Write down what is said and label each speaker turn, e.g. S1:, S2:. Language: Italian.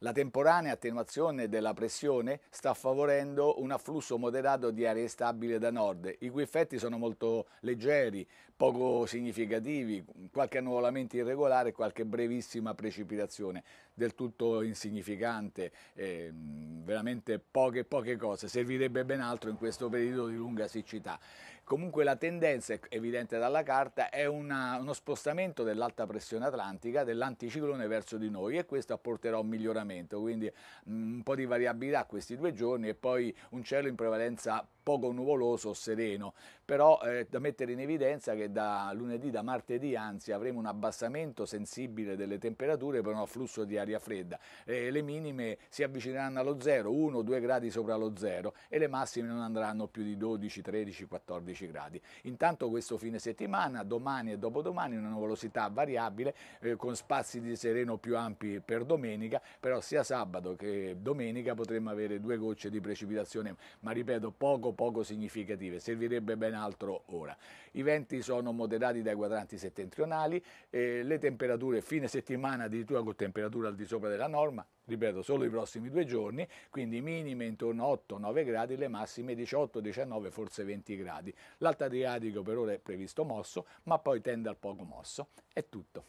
S1: La temporanea attenuazione della pressione sta favorendo un afflusso moderato di aria stabile da nord, i cui effetti sono molto leggeri, poco significativi, qualche annuolamento irregolare, qualche brevissima precipitazione, del tutto insignificante, eh, veramente poche, poche cose, servirebbe ben altro in questo periodo di lunga siccità. Comunque la tendenza, evidente dalla carta, è una, uno spostamento dell'alta pressione atlantica, dell'anticiclone verso di noi e questo apporterà un miglioramento aggiornamento, quindi mm, un po' di variabilità questi due giorni e poi un cielo in prevalenza poco nuvoloso sereno, però eh, da mettere in evidenza che da lunedì, da martedì anzi avremo un abbassamento sensibile delle temperature per un afflusso di aria fredda, eh, le minime si avvicineranno allo zero, 1-2 gradi sopra lo zero e le massime non andranno più di 12, 13, 14 gradi. Intanto questo fine settimana, domani e dopodomani una nuvolosità variabile eh, con spazi di sereno più ampi per domenica, però però sia sabato che domenica potremmo avere due gocce di precipitazione, ma ripeto poco poco significative, servirebbe ben altro ora. I venti sono moderati dai quadranti settentrionali, eh, le temperature fine settimana addirittura con temperature al di sopra della norma, ripeto solo i prossimi due giorni, quindi minime intorno a 8-9 gradi, le massime 18-19 forse 20 gradi. L'Alta Adriatico per ora è previsto mosso, ma poi tende al poco mosso. È tutto.